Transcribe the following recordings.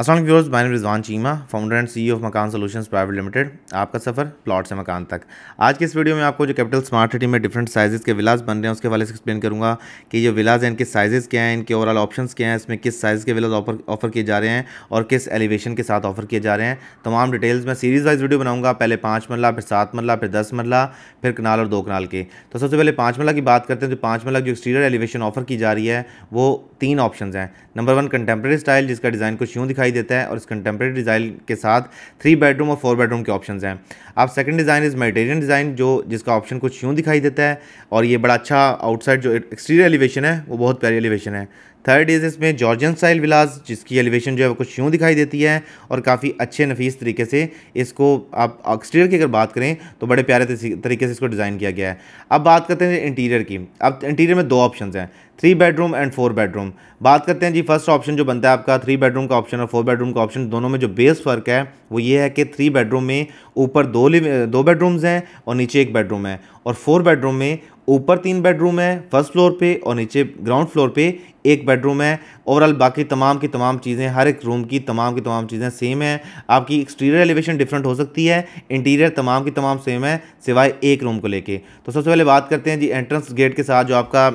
असल व्यवर्स मैं Rizwan Cheema founder and CEO of Makaan solutions private limited आपका सफ़र प्लॉट से मकान तक आज के इस वीडियो में आपको जो कैपिटल स्मार्ट सिटी में डिफरेंट साइजेस के विलाज बन रहे हैं उसके वाले से एक्सप्लेन करूंगा कि ये विलाज हैं इनके साइजेस क्या हैं इनके ओवरऑल ऑप्शंस क्या हैं इसमें किस साइज़ के विलाज ऑफर ऑफर किए जा रहे हैं और किस एलिवेशन के साथ ऑफर किए जा रहे हैं तमाम डिटेल्स में सीरीज़ वाइज वीडियो बनाऊँगा पहले पाँच मरला फिर सात मरला फिर दस मरला फिर कनाल और दो कनाल के तो सबसे पहले पाँच मरला की बात करते हैं तो पाँच मरला जो एक्सटीरियर एलिवेशन ऑफर की जा रही है वो तीन ऑप्शन हैं नंबर वन कंटेम्प्रेरी स्टाइल जिसका डिज़ाइन कुछ यूँ दिखाई दिखाई देता है और इस कंटेम्प्रेरी डिज़ाइन के साथ थ्री बेडरूम और फोर बेडरूम के ऑप्शन हैं आप second design is Mediterranean design जो जिसका ऑप्शन कुछ यूँ दिखाई देता है और ये बड़ा अच्छा आउटसाइड जो एक्सटीरियर एलिवेशन है वो बहुत प्यारी एलिवेशन है थर्ड इज़ इसमें जॉर्जन स्टाइल विलास जिसकी एलिवेशन जो है कुछ यूँ दिखाई देती है और काफ़ी अच्छे नफीस तरीके से इसको आप एक्सटीरियर की अगर बात करें तो बड़े प्यारे तरीके से इसको डिज़ाइन किया गया है अब बात करते हैं इंटीरियर की अब इंटीरियर में दो ऑप्शन हैं three bedroom and four bedroom बात करते हैं जी फर्स्ट ऑप्शन जो बनता है आपका थ्री बेडरूम का ऑप्शन और फोर बेडरूम का ऑप्शन दोनों में जो बेस फ़र्क है वो ये है कि थ्री बेडरूम में ऊपर दो दो बेडरूम्स हैं और नीचे एक बेडरूम है और फोर बेडरूम में ऊपर तीन बेडरूम है फर्स्ट फ्लोर पे और नीचे ग्राउंड फ्लोर पे एक बेडरूम है ओवरऑल बाकी तमाम की तमाम चीज़ें हर एक रूम की तमाम की तमाम चीज़ें सेम है आपकी एक्सटीरियर एलिवेशन डिफरेंट हो सकती है इंटीरियर तमाम की तमाम सेम है सिवाय एक रूम को लेके तो सबसे पहले बात करते हैं जी एंट्रेंस गेट के साथ जो आपका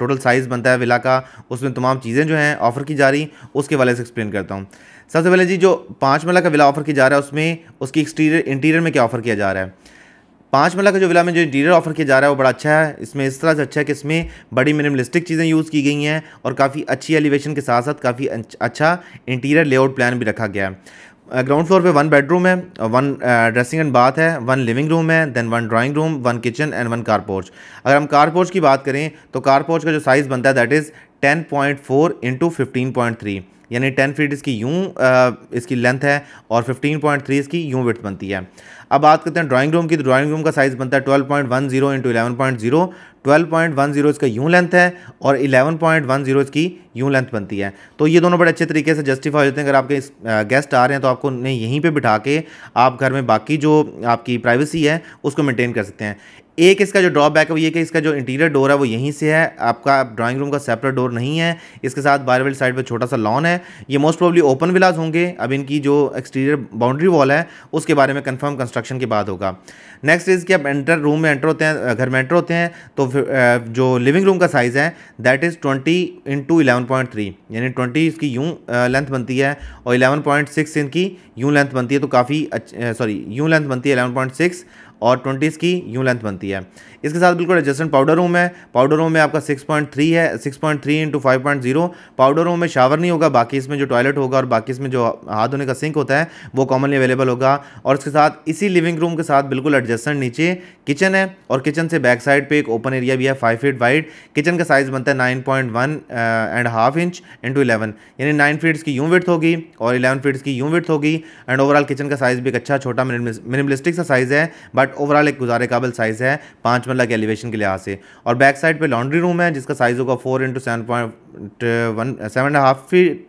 टोटल साइज़ बनता है विला का उसमें तमाम चीज़ें जो हैं ऑफ़र की जा रही उसके वाले से एक्सप्लेन करता हूँ सबसे पहले जी जो पाँच मेला का विला ऑफ़र किया जा रहा है उसमें उसकी एक्सटीरियर इंटीरियर में क्या ऑफ़र किया जा रहा है पाँच मरला का जो विला में जो इंटीरियर ऑफर किया जा रहा है वो बड़ा अच्छा है इसमें इस तरह से अच्छा है कि इसमें बड़ी मिनिमलिस्टिक चीज़ें यूज़ की गई हैं और काफ़ी अच्छी एलिवेशन के साथ साथ काफ़ी अच्छा इंटीरियर लेआउट प्लान भी रखा गया है ग्राउंड फ्लोर पे वन बेडरूम है वन ड्रेसिंग एंड बाथ है वन लिविंग रूम है then one drawing room one kitchen and one car porch अगर हम कार पोर्च की बात करें तो कार पोर्च का जो साइज़ बनता है that is ten point four into fifteen point three यानी टेन फीट इसकी यूँ इसकी लेंथ है और फिफ्टीन पॉइंट थ्री इसकी यूँ विथ बनती है अब बात करते हैं ड्राइंग रूम की तो ड्राइंग रूम का साइज़ बनता है twelve point one zero into eleven point zero twelve point one zero इसका यूँ लेंथ है और इलेवन पॉइंट वन जीरो इसकी यूँ लेंथ बनती है तो ये दोनों बड़े अच्छे तरीके से जस्टिफाई होते हैं अगर आपके गेस्ट आ रहे हैं तो आपको उन्हें यहीं पर बिठा के आप घर में बाकी जो आपकी प्राइवेसी है उसको मेनटेन कर सकते हैं एक इसका जो ड्रॉबैक है वो ये कि इसका जो इंटीरियर डोर है वो यहीं से है आपका ड्राइंग रूम का सेपरेट डोर नहीं है इसके साथ बारहवेल साइड पर छोटा सा लॉन है ये मोस्ट प्रॉब्ली ओपन विलाज होंगे अब इनकी जो एक्सटीरियर बाउंड्री वॉल है उसके बारे में कन्फर्म कंस्ट्रक्शन के बाद होगा नेक्स्ट इज़ कि आप एंटर रूम में एंटर होते हैं घर में एंटर होते हैं तो जो लिविंग रूम का साइज़ है that is twenty into eleven point three यानी ट्वेंटी इसकी यूँ लेंथ बनती है और इलेवन पॉइंट सिक्स इनकी यूँ लेंथ बनती है तो काफ़ी सॉरी यूँ लेंथ बनती है इलेवन पॉइंट सिक्स और ट्वेंटीज़ की यूँ लेंथ बनती है इसके साथ बिल्कुल एडजस्टेंट पाउडर रूम है पाउडर रूम में आपका सिक्स पॉइंट थ्री है six point three into five point zero powder room में शावर नहीं होगा बाकी इसमें जो टॉयलेट होगा और बाकी इसमें जो हाथ धोने का सिंक होता है वो कॉमनली अवेलेबल होगा और इसके साथ इसी लिविंग रूम के साथ बिल्कुल एडजस्टेंट नीचे किचन है और किचन से बैक साइड पर एक ओपन एरिया भी है फाइव फीट वाइड किचन का साइज़ बनता है nine point one and half inch into eleven यानी नाइन फीट्स की यू विथ होगी और इलेवन फीट्स की यू विथ होगी एंड ओवरऑल किचन का साइज़ भी एक अच्छा छोटा मिनिमलिस्टिक सा साइज़ है बट ओवरऑल एक गुजारे काबिल साइज़ है पाँच मरला के एलिवेशन के लिहाज से और बैक साइड पे लॉन्ड्री रूम है जिसका साइज़ होगा four into seven point one seven and half feet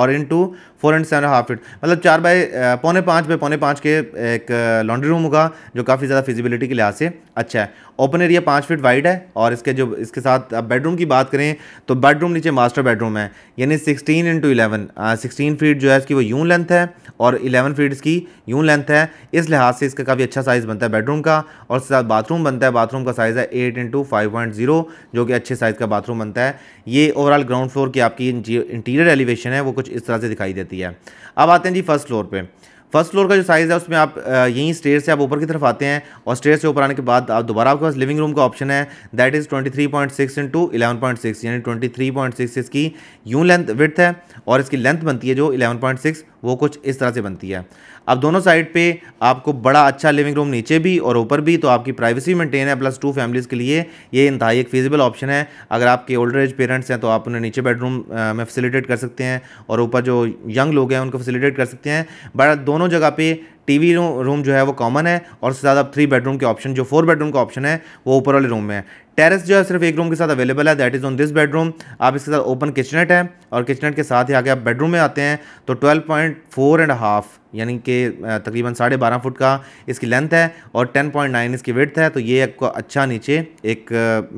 और into four into seven half feet मतलब चार बाय पौने पाँच बाय पौने पाँच के एक लॉन्ड्री रूम होगा जो काफ़ी ज़्यादा फिजिबिलिटी के लिहाज से अच्छा है ओपन एरिया पाँच फीट वाइड है और इसके जो इसके साथ अब बेडरूम की बात करें तो बेडरूम नीचे मास्टर बेडरूम है यानी sixteen into eleven sixteen feet जो है इसकी वो यूं लेंथ है और इलेवन फीट इसकी यूं लेंथ है इस लिहाज से इसका काफ़ी अच्छा साइज़ बनता है बेडरूम का और उसके साथ बाथरूम बनता है बाथरूम का साइज़ है eight into five point zero जो कि अच्छे साइज़ का बाथरूम बनता है ये ओवरऑल ग्राउंड फ्लोर की आपकी इंटीरियर एलिवेशन है वो कुछ इस तरह से दिखाई देता है दिया है अब आते हैं जी फर्स्ट फ्लोर पर फर्स्ट फ्लोर का जो साइज़ है उसमें आप यहीं स्टेयर से आप ऊपर की तरफ आते हैं और स्टेयर से ऊपर आने के बाद आप दोबारा आपके पास लिविंग रूम का ऑप्शन है that is 23.6 three point six into eleven point six यानी ट्वेंटी थ्री पॉइंट सिक्स इसकी यूं लेंथ विथ है और इसकी लेंथ बनती है जो इलेवन पॉइंट सिक्स वो कुछ इस तरह से बनती है अब दोनों साइड पर आपको बड़ा अच्छा लिविंग रूम नीचे भी और ऊपर भी तो आपकी प्राइवेसी मेंटेन है प्लस टू फैमिलीज़ के लिए ये इंतहा एक फीजिबल ऑप्शन है अगर आपके ओल्डर एज पेरेंट्स हैं तो आप उन्हें नीचे बेडरूम में फैसिलिटेट कर सकते हैं और ऊपर जो यंग लोग हैं उनको फैसिलिटेट कर सकते हैं बट दोनों दोनों जगह पे टीवी रूम जो है वो कॉमन है और उससे ज़्यादा थ्री बेडरूम के ऑप्शन जो फोर बेडरूम का ऑप्शन है वो ऊपर वाले रूम में है टेरेस जो है सिर्फ एक रूम के साथ अवेलेबल है that is on this bedroom आप इसके साथ ओपन किचनेट है और किचनेट के साथ ही आगे आप बेडरूम में आते हैं तो twelve point four and half यानी कि तकरीबन साढ़े बारह फुट का इसकी लेंथ है और टेन पॉइंट नाइन इसकी वेथ है तो ये आपको अच्छा नीचे एक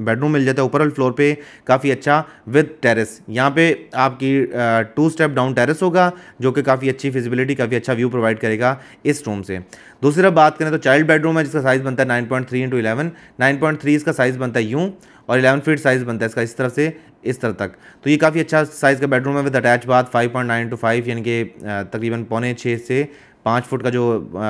बेडरूम मिल जाता है ऊपर वाले फ्लोर पे काफ़ी अच्छा विद टेरेस यहाँ पे आपकी टू स्टेप डाउन टेरेस होगा जो कि काफ़ी अच्छी फिजिबिलिटी काफ़ी अच्छा व्यू प्रोवाइड करेगा इस गेस्ट रूम से दूसरी तरफ बात करें तो चाइल्ड बेडरूम है जिसका साइज़ बनता है nine point three into eleven nine point three इसका साइज़ बनता है यूँ और इलेवन फीट साइज़ बनता है इसका इस तरह से इस तरह तक तो ये काफ़ी अच्छा साइज़ का बेडरूम है with attach bath five point nine two five यानी कि तकरीबन पौने छः से पाँच फुट का जो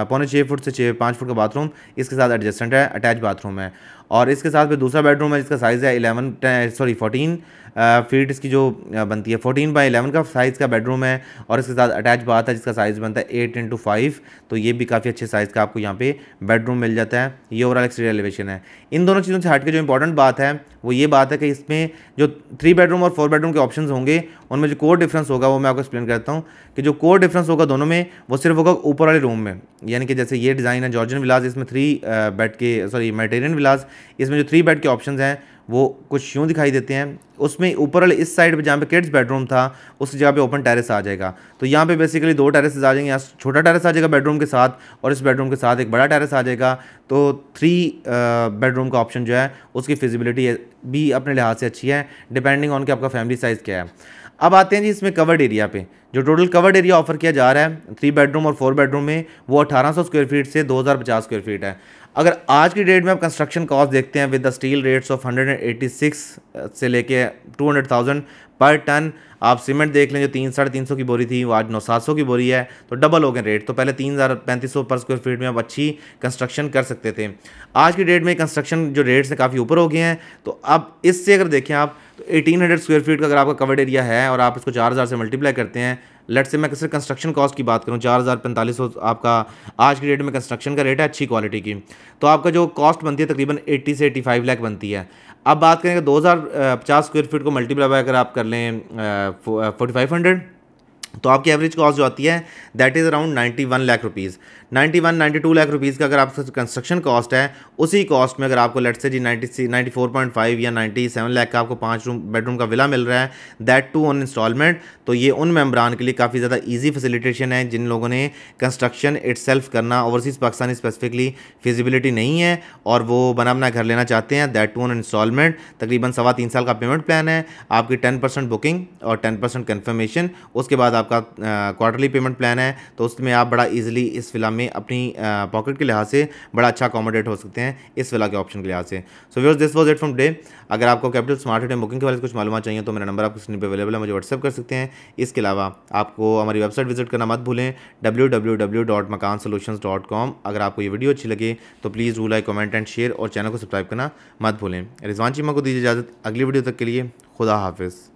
पौने छः फुट से छः पाँच फुट का बाथरूम इसके साथ एडजस्टेंट है अटैच बाथरूम है और इसके साथ में दूसरा बेडरूम है जिसका साइज़ है एलेवन सॉरी फोर्टीन फीट इसकी जो बनती है फोर्टीन बाई एलेवन का साइज़ का बेडरूम है और इसके साथ अटैच बात है जिसका साइज़ बनता है एट इंटू फाइव तो ये भी काफ़ी अच्छे साइज़ का आपको यहाँ पे बेडरूम मिल जाता है ये ओवरऑल एक्सटीरियर एलिवेशन है इन दोनों चीज़ों से हट के जो इंपॉर्टेंट बात है वो ये बात है कि इसमें जो थ्री बेडरूम और फोर बेडरूम के ऑप्शन होंगे उनमें जो कोर डिफ्रेंस होगा वो मैं आपको एक्सप्लेन करता हूँ कि जो कोर डिफ्रेंस होगा दोनों में वो सिर्फ होगा ऊपर वाले रूम में यानी कि जैसे ये डिज़ाइन है जॉर्जन विलास इसमें थ्री बेड के सॉरी मेटेरियन विलास इसमें जो थ्री बेड के ऑप्शन हैं वो कुछ यूँ दिखाई देते हैं उसमें ऊपर वाले इस साइड पर जहाँ पे किड्स बेडरूम था उस जगह पे ओपन टेरेस आ जाएगा तो यहाँ पे बेसिकली दो टेरेस आ जाएंगे यहाँ छोटा टेरेस आ जाएगा बेडरूम के साथ और इस बेडरूम के साथ एक बड़ा टेरेस आ जाएगा तो थ्री बेडरूम का ऑप्शन जो है उसकी फिजिबिलिटी भी अपने लिहाज से अच्छी है डिपेंडिंग ऑन कि आपका फैमिली साइज़ क्या है अब आते हैं जी इसमें कवर्ड एरिया पे जो टोटल कवर्ड एरिया ऑफर किया जा रहा है थ्री बेडरूम और फोर बेडरूम में वो 1800 स्क्वायर फीट से 2050 स्क्वायर फीट है अगर आज की डेट में आप कंस्ट्रक्शन कॉस्ट देखते हैं with the steel rates of 186 से लेके 200,000 पर टन आप सीमेंट देख लें जो तीन साढ़े तीन सौ की बोरी थी वो आज नौ सात सौ की बोरी है तो डबल हो गए रेट तो पहले तीन हज़ार पैंतीस सौ पर स्क्वायर फीट में आप अच्छी कंस्ट्रक्शन कर सकते थे आज की डेट में कंस्ट्रक्शन जो रेट्स हैं काफ़ी ऊपर हो गए हैं तो अब इससे अगर देखें आप तो एटीन हंड्रेड स्क्वायर फीट का अगर आपका कवर्ड एरिया है और आप इसको चार हज़ार से मल्टीप्लाई करते हैं लेट से मैं किसी कंस्ट्रक्शन कॉस्ट की बात करूँ चार हज़ार पैंतालीस सौ आपका आज की डेट में कंस्ट्रक्शन का रेट है अच्छी क्वालिटी की तो आपका जो कॉस्ट बनती है तकरीबन एट्टी से एट्टी फाइव लैख बनती है अब बात करेंगे दो हज़ार पचास स्क्वायर फीट को मल्टीप्लाई अगर आप कर लें फोर्टी फाइव हंड्रेड तो आपकी एवरेज कॉस्ट जो आती है that is around 91 lakh rupees 91 92 lakh rupees का अगर आपका कंस्ट्रक्शन कॉस्ट है उसी कॉस्ट में अगर आपको लेट से जी 90 94.5 या 97 लाख का आपको पाँच रूम बेडरूम का विला मिल रहा है दैट टू ऑन इंस्टॉलमेंट तो ये उन मेम्बरान के लिए काफ़ी ज़्यादा ईजी फैसिलिटेशन है जिन लोगों ने कंस्ट्रक्शन इट करना ओवरसीज़ पाकिस्तानी स्पेसिफिकली फिजिबिलिटी नहीं है और वो बना अपना घर लेना चाहते हैं दैट टू ऑन इंस्टॉलमेंट तकरीबन सवा तीन साल का पेमेंट प्लान है आपकी टेन बुकिंग और टेन परसेंट कन्फर्मेशन उसके बाद आपका क्वार्टरली पेमेंट प्लान है तो उसमें आप बड़ा इजीली इस फिला में अपनी पॉकेट के लिहाज से बड़ा अच्छा अकोमोडेट हो सकते हैं इस फिला के ऑप्शन के लिहाज से so viewers this was it from day अगर आपको कैपिटल स्मार्ट एंड बुकिंग के बारे में कुछ मालूम चाहिए तो मेरा नंबर आपको स्क्रीन पर अवेलेबल है मुझे व्हाट्सअप कर सकते हैं इसके अलावा आपको हमारी वेबसाइट विजिट करना मत भूलें डब्ल्यू अगर आपको ये वीडियो अच्छी लगे तो प्लीज़ रू लाइक कमेंट एंड शेयर और चैनल को सब्सक्राइब करना मत भूलें रिजवान चीमा को दीजिए इजाज़त अगली वीडियो तक के लिए खुदा हाफिज़